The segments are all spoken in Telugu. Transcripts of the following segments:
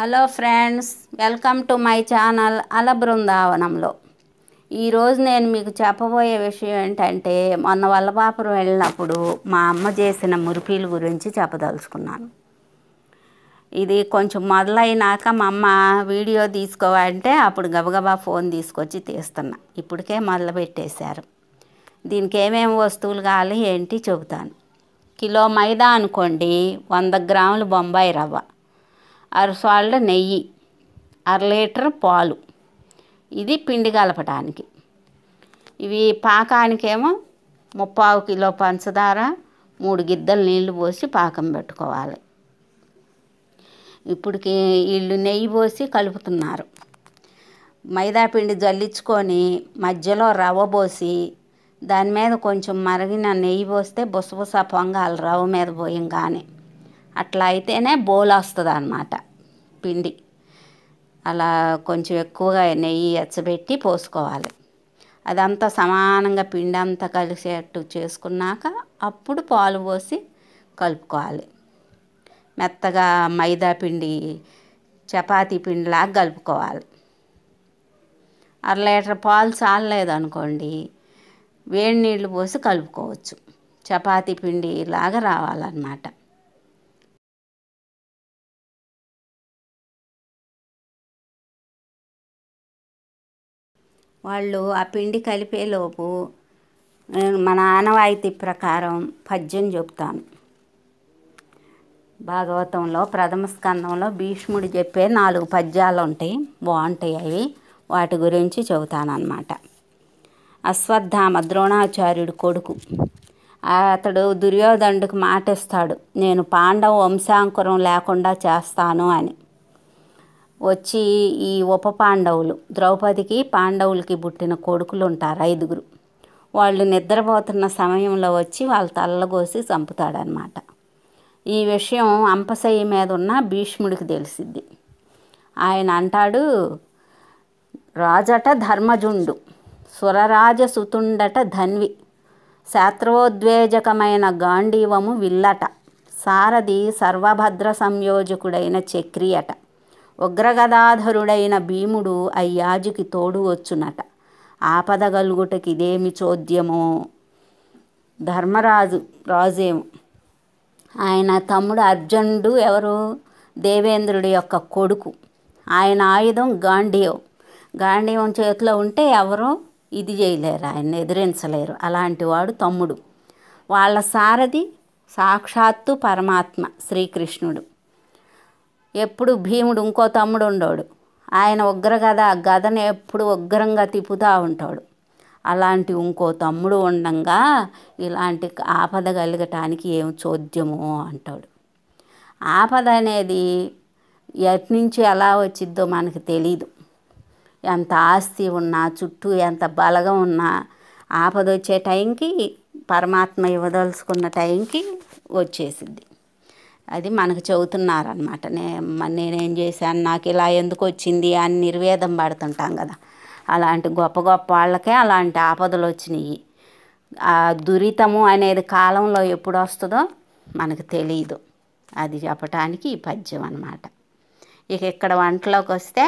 hello friends welcome to my channel అల బృందావనంలో ఈరోజు నేను మీకు చెప్పబోయే విషయం ఏంటంటే మొన్న వల్లభాపురం వెళ్ళినప్పుడు మా అమ్మ చేసిన మురిపీల గురించి చెప్పదలుచుకున్నాను ఇది కొంచెం మొదలైనాక మా అమ్మ వీడియో తీసుకోవాలంటే అప్పుడు గబగబా ఫోన్ తీసుకొచ్చి తీస్తున్నా ఇప్పటికే మొదలు పెట్టేశారు దీనికి ఏమేమి వస్తువులు కావాలి ఏంటి చెబుతాను కిలో మైదా అనుకోండి వంద గ్రాములు బొంబాయి రవ్వ అరసాళ్ళ నెయ్యి అర లీటర్ పాలు ఇది పిండి కలపడానికి ఇవి పాకానికేమో ముప్పావు కిలో పంచదార మూడు గిద్దలు నీళ్లు పోసి పాకం పెట్టుకోవాలి ఇప్పటికి వీళ్ళు నెయ్యి పోసి కలుపుతున్నారు మైదాపిండి జల్లించుకొని మధ్యలో రవ్వ పోసి దాని మీద కొంచెం మరిగిన నెయ్యి పోస్తే బుసబుస పొంగాలి రవ్వ మీద పోయంగానే అట్లా అయితేనే బోల్ వస్తుంది అన్నమాట పిండి అలా కొంచెం ఎక్కువగా నెయ్యి ఎచ్చబెట్టి పోసుకోవాలి అదంతా సమానంగా పిండి అంతా కలిసేట్టు చేసుకున్నాక అప్పుడు పాలు పోసి కలుపుకోవాలి మెత్తగా మైదా పిండి చపాతీ పిండిలాగా కలుపుకోవాలి అర లీటర్ పాలు చాలలేదు అనుకోండి వేడి నీళ్ళు పోసి కలుపుకోవచ్చు చపాతీ పిండి లాగా రావాలన్నమాట వాళ్ళు ఆ పిండి కలిపేలోపు మన ఆనవాయితీ ప్రకారం పద్యం చెప్తాను భాగవతంలో ప్రథమ స్కందంలో భీష్ముడు చెప్పే నాలుగు పద్యాలు ఉంటాయి బాగుంటాయి అవి వాటి గురించి చెబుతానన్నమాట అశ్వత్థామ ద్రోణాచార్యుడు కొడుకు అతడు దుర్యోధనుడికి మాటిస్తాడు నేను పాండవ వంశాంకురం లేకుండా చేస్తాను అని వచ్చి ఈ ఉప పాండవులు ద్రౌపదికి పాండవులకి పుట్టిన కొడుకులు ఉంటారు ఐదుగురు వాళ్ళు నిద్రపోతున్న సమయంలో వచ్చి వాళ్ళ తల్లగోసి చంపుతాడనమాట ఈ విషయం అంపశయ్య మీద ఉన్న భీష్ముడికి తెలిసిద్ది ఆయన అంటాడు రాజట ధర్మజుండు స్వరరాజ సుతుండట ధన్వి శాత్రోద్వేజకమైన గాంధీవము విల్లట సారథి సర్వభద్ర సంయోజకుడైన చక్రియట ఉగ్రగదాధరుడైన భీముడు యాజుకి తోడు వచ్చునట ఆపద గలుగుటకి ఇదేమి చోద్యమో ధర్మరాజు రాజేమో ఆయన తమ్ముడు అర్జునుడు ఎవరు దేవేంద్రుడి యొక్క కొడుకు ఆయన ఆయుధం గాంధీయం గాంధీయం చేతిలో ఉంటే ఎవరు ఇది చేయలేరు ఆయన ఎదిరించలేరు అలాంటి వాడు తమ్ముడు వాళ్ళ సారథి సాక్షాత్తు పరమాత్మ శ్రీకృష్ణుడు ఎప్పుడు భీముడు ఇంకో తమ్ముడు ఉండోడు ఆయన ఉగ్ర కథ గదని ఎప్పుడు ఉగ్రంగా తిప్పుతూ ఉంటాడు అలాంటి ఇంకో తమ్ముడు ఉండంగా ఇలాంటి ఆపద కలగటానికి ఏం చోద్యము అంటాడు ఆపద అనేది ఎట్నుంచి ఎలా వచ్చిద్దో మనకు తెలీదు ఎంత ఆస్తి ఉన్నా చుట్టూ ఎంత బలగం ఉన్నా ఆపద వచ్చే టైంకి పరమాత్మ ఇవ్వదలుచుకున్న టైంకి వచ్చేసిద్ది అది మనకు చెబుతున్నారనమాట నే నేనేం చేశాను నాకు ఇలా ఎందుకు వచ్చింది అని నిర్వేదం పడుతుంటాం కదా అలాంటి గొప్ప గొప్ప వాళ్ళకే అలాంటి ఆపదలు వచ్చినాయి ఆ దురితము అనేది కాలంలో ఎప్పుడు వస్తుందో మనకు తెలియదు అది చెప్పటానికి ఈ పద్యం అనమాట ఇక ఇక్కడ వంటలోకి వస్తే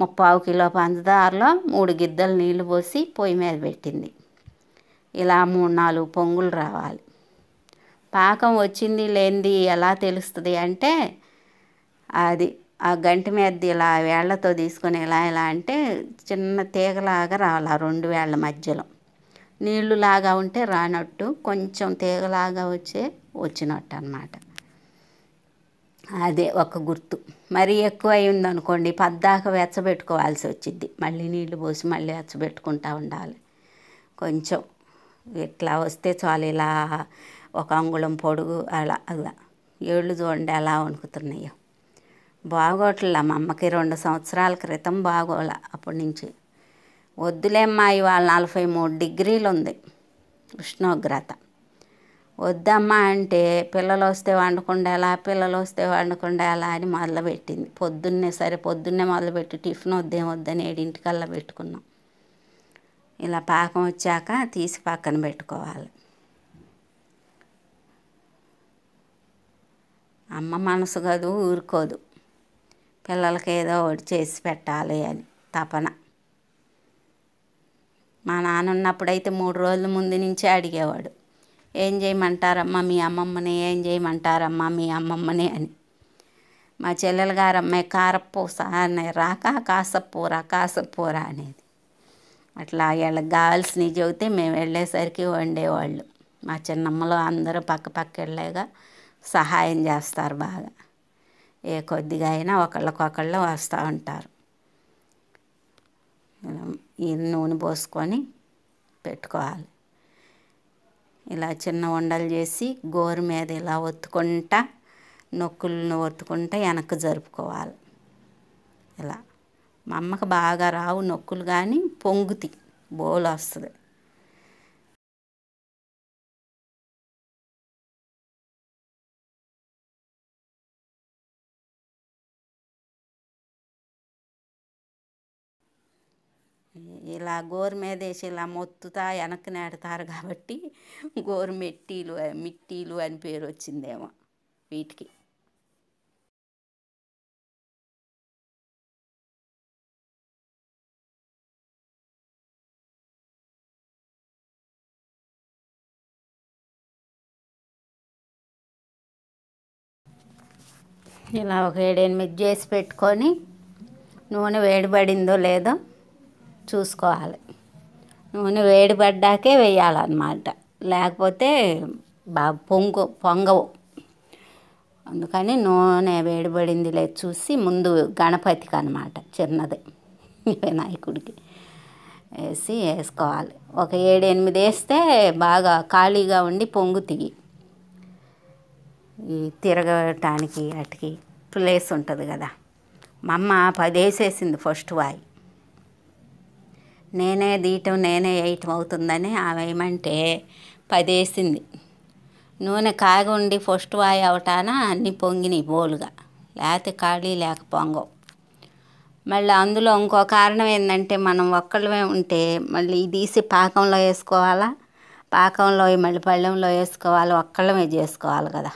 ముప్పావు కిలో పంచదారలో మూడు గిద్దలు నీళ్లు పోసి పొయ్యి మీద పెట్టింది ఇలా మూడు నాలుగు పొంగులు రావాలి పాకం వచ్చింది లేనిది ఎలా తెలుస్తుంది అంటే అది ఆ గంటి మీద ఇలా వేళ్లతో తీసుకొని ఇలా ఎలా అంటే చిన్న తీగలాగా రావాలి రెండు వేళ్ల మధ్యలో నీళ్లులాగా ఉంటే రానట్టు కొంచెం తీగలాగా వచ్చే వచ్చినట్టు అనమాట అదే ఒక గుర్తు మరీ ఎక్కువ అయింది అనుకోండి పద్దాక వెచ్చబెట్టుకోవాల్సి వచ్చింది మళ్ళీ నీళ్లు పోసి మళ్ళీ వెచ్చబెట్టుకుంటూ ఉండాలి కొంచెం ఇట్లా వస్తే చాలు ఇలా ఒక అంగుళం పొడుగు అలా అలా ఏళ్ళు చూడండి అలా వణుకుతున్నాయో బాగోట్ల మా అమ్మకి రెండు సంవత్సరాల క్రితం బాగోల అప్పటి నుంచి వద్దులేమ్మా ఇవాళ నలభై మూడు డిగ్రీలు ఉంది ఉష్ణోగ్రత వద్దమ్మా అంటే పిల్లలు వస్తే వండుకుండేలా పిల్లలు వస్తే వండుకుండేలా అని మొదలుపెట్టింది పొద్దున్నే సరే పొద్దున్నే మొదలుపెట్టి టిఫిన్ వద్దేం వద్దని ఏడింటికల్లా పెట్టుకున్నాం ఇలా పాకం వచ్చాక తీసి పక్కన పెట్టుకోవాలి అమ్మ మనసు కాదు ఊరుకోదు పిల్లలకి ఏదో ఒకటి చేసి పెట్టాలి అని తపన మా నాన్న ఉన్నప్పుడైతే మూడు రోజుల ముందు నుంచే అడిగేవాడు ఏం చేయమంటారమ్మా మీ అమ్మమ్మని ఏం చేయమంటారమ్మా మీ అమ్మమ్మని అని మా చెల్లెలు గారమ్మాయి కారపూస అనే రాక కాసపూర కాసపూర అనేది అట్లా వీళ్ళకి కావాల్సినవి చెబితే మేము వెళ్ళేసరికి వండేవాళ్ళు మా చిన్నమ్మలో అందరూ పక్క పక్క వెళ్ళాగా సహాయం చేస్తారు బాగా ఏ కొద్దిగా అయినా ఒకళ్ళకొకళ్ళు వస్తూ ఉంటారు ఈ నూనె పోసుకొని పెట్టుకోవాలి ఇలా చిన్న ఉండలు చేసి గోరు మీద ఇలా ఒత్తుకుంటా నొక్కులను ఒత్తుకుంటా వెనక్కి జరుపుకోవాలి ఇలా మా అమ్మకు బాగా రావు నొక్కులు కానీ పొంగుతి బోలు వస్తుంది ఇలా గోరు మీద వేసి ఇలా మొత్తుతా వెనక్కి నేడతారు కాబట్టి గోరు మెట్టీలు మిట్టీలు అని పేరు వచ్చిందేమో వీటికి ఇలా ఒక ఏడెనిమిది చేసి పెట్టుకొని నూనె వేడిపడిందో లేదో చూసుకోవాలి నూనె వేడిపడ్డాకే వేయాలన్నమాట లేకపోతే బాగా పొంగు పొంగవు అందుకని నూనె వేడిపడింది లేదు చూసి ముందు గణపతికి అనమాట చిన్నది వినాయకుడికి వేసి వేసుకోవాలి ఒక ఏడు ఎనిమిది వేస్తే బాగా ఖాళీగా ఉండి పొంగుతాయి ఈ తిరగటానికి అటుకి ప్లేస్ ఉంటుంది కదా మా అమ్మ పది వేసేసింది ఫస్ట్ వాయి నేనే దీయటం నేనే వేయటం అవుతుందని ఆమె పదేసింది నూనె కాగి ఉండి ఫస్ట్ వాయి అవటాన అన్నీ పొంగినాయి బోలుగా లేకపోతే ఖాళీ లేక పొంగవు మళ్ళీ అందులో ఇంకో కారణం ఏంటంటే మనం ఒక్కళ్ళమే ఉంటే మళ్ళీ తీసి పాకంలో వేసుకోవాలా పాకంలో మళ్ళీ పళ్ళెంలో వేసుకోవాలి ఒక్కళ్ళమే చేసుకోవాలి కదా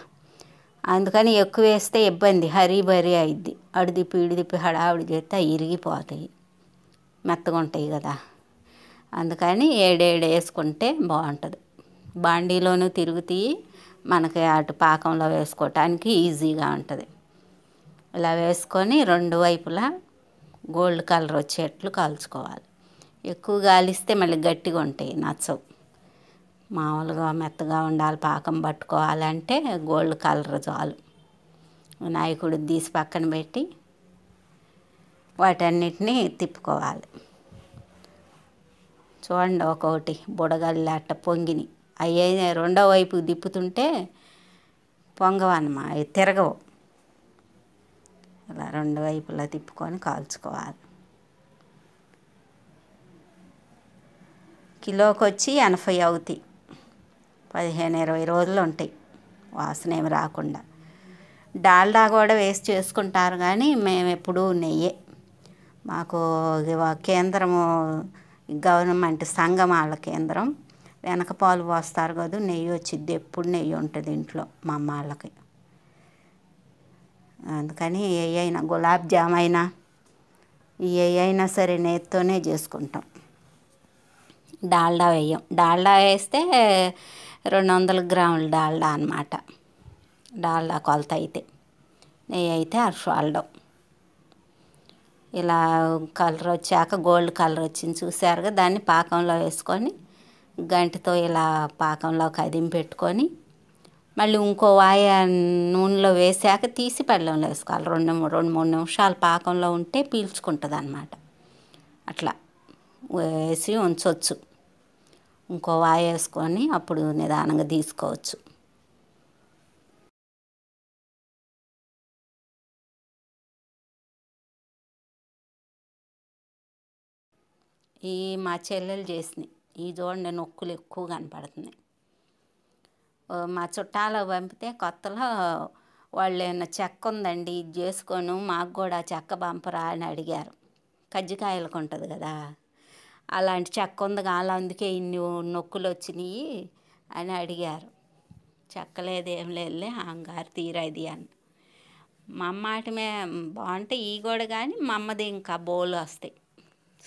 అందుకని ఎక్కువ వేస్తే ఇబ్బంది హరీ బరీ అయిద్ది అడిదిప్పి ఇడిదిప్పి హడావుడి చేస్తే ఇరిగిపోతాయి మెత్తగా ఉంటాయి కదా అందుకని ఏడేడు వేసుకుంటే బాగుంటుంది బాండీలోనూ తిరుగుతాయి మనకి అటు పాకంలో వేసుకోవటానికి ఈజీగా ఉంటుంది ఇలా వేసుకొని రెండు వైపులా గోల్డ్ కలర్ వచ్చేట్లు కాల్చుకోవాలి ఎక్కువ కాలిస్తే మళ్ళీ గట్టిగా ఉంటాయి నచ్చవు మామూలుగా మెత్తగా ఉండాలి పాకం పట్టుకోవాలంటే గోల్డ్ కలర్ చాలు వినాయకుడు తీసి పక్కన పెట్టి వాటన్నిటిని తిప్పుకోవాలి చూడండి ఒకటి బుడగల్లు అట్ట పొంగిని అవి రెండో వైపు తిప్పుతుంటే పొంగవన్నమా అవి తిరగవు ఇలా రెండు వైపులా తిప్పుకొని కాల్చుకోవాలి కిలోకి వచ్చి ఎనభై అవుతాయి పదిహేను ఇరవై రోజులు ఉంటాయి వాసన ఏమి రాకుండా డాల్డా కూడా వేస్ట్ చేసుకుంటారు కానీ మేము ఎప్పుడూ నెయ్యే మాకు కేంద్రము గవర్నమెంట్ సంఘం వాళ్ళ కేంద్రం వెనక పాలు పోస్తారు కదా నెయ్యి వచ్చిద్ది ఎప్పుడు నెయ్యి ఉంటుంది ఇంట్లో మా అమ్మ వాళ్ళకి అందుకని ఏ అయినా గులాబ్ జామ్ అయినా ఏ అయినా సరే నేతితోనే చేసుకుంటాం డాల్డా వేయం డాల్డా వేస్తే రెండు వందల గ్రాముల డాల్డా అనమాట డాల్డా కొలత అయితే నెయ్యి అయితే అర్షాల్డం ఇలా కలర్ వచ్చాక గోల్డ్ కలర్ వచ్చింది చూసారుగా దాన్ని పాకంలో వేసుకొని గంటితో ఇలా పాకంలో కదిమి పెట్టుకొని మళ్ళీ ఇంకో వాయ నూనెలో వేసాక తీసి పళ్ళెంలో వేసుకోవాలి రెండు రెండు మూడు నిమిషాలు పాకంలో ఉంటే పీల్చుకుంటుంది అనమాట అట్లా వేసి ఉంచవచ్చు ఇంకో వాయ వేసుకొని అప్పుడు నిదానంగా తీసుకోవచ్చు ఈ మా చెల్లెలు చేసినాయి ఈ చూడండి నొక్కులు ఎక్కువ కనపడుతున్నాయి మా చుట్టాలకు పంపితే కొత్తలో వాళ్ళు ఏమైనా చెక్క ఉందండి ఇది చేసుకొని మాకు కూడా చెక్క పంపరా అని అడిగారు కజ్జికాయలకు ఉంటుంది కదా అలాంటి చెక్క ఉంది కాలా అందుకే ఇన్ని నొక్కులు వచ్చినాయి అని అడిగారు చెక్క ఏం లేదులే అంగారు తీరది అని మా అమ్మ ఆటమే బాగుంటే ఈ కూడా కానీ మా అమ్మది ఇంకా బోలు వస్తాయి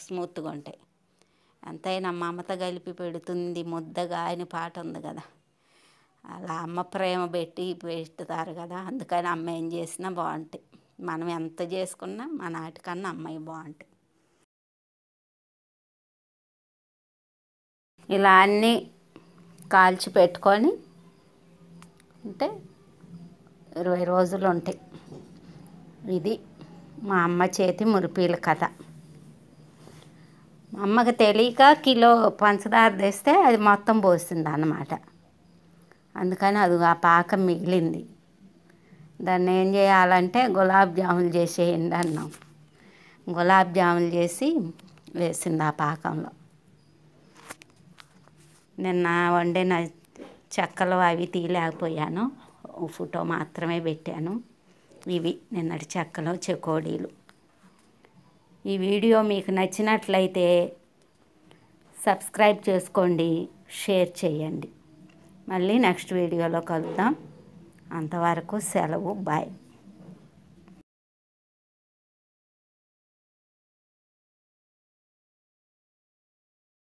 స్మూత్గా ఉంటాయి అంతైనా మమత కలిపి పెడుతుంది ముద్దగా అని పాట ఉంది కదా అలా అమ్మ ప్రేమ పెట్టి పెడతారు కదా అందుకని అమ్మ ఏం చేసినా బాగుంటాయి మనం ఎంత చేసుకున్నా మా నాటికన్నా అమ్మాయి బాగుంటాయి ఇలా అన్నీ కాల్చి పెట్టుకొని అంటే ఇరవై రోజులు ఉంటాయి ఇది మా అమ్మ చేతి మురిపీల కథ అమ్మకి తెలియక కిలో పంచదార తెస్తే అది మొత్తం పోస్తుంది అన్నమాట అందుకని అది ఆ పాకం మిగిలింది దాన్ని ఏం చేయాలంటే గులాబ్ జాములు చేసేయండి అన్నాం గులాబ్ జాములు చేసి వేసింది ఆ పాకంలో నిన్న వండిన చెక్కలు అవి తీయలేకపోయాను ఫోటో మాత్రమే పెట్టాను ఇవి నిన్నటి చెక్కలు చెకోడీలు ఈ వీడియో మీకు నచ్చినట్లయితే సబ్స్క్రైబ్ చేసుకోండి షేర్ చేయండి మళ్ళీ నెక్స్ట్ వీడియోలో కలుద్దాం అంతవరకు సెలవు బాయ్